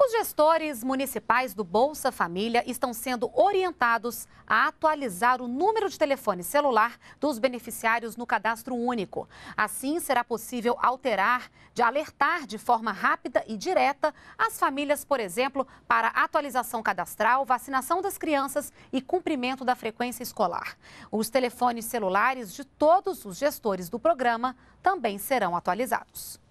Os gestores municipais do Bolsa Família estão sendo orientados a atualizar o número de telefone celular dos beneficiários no cadastro único. Assim, será possível alterar, de alertar de forma rápida e direta as famílias, por exemplo, para atualização cadastral, vacinação das crianças e cumprimento da frequência escolar. Os telefones celulares de todos os gestores do programa também serão atualizados.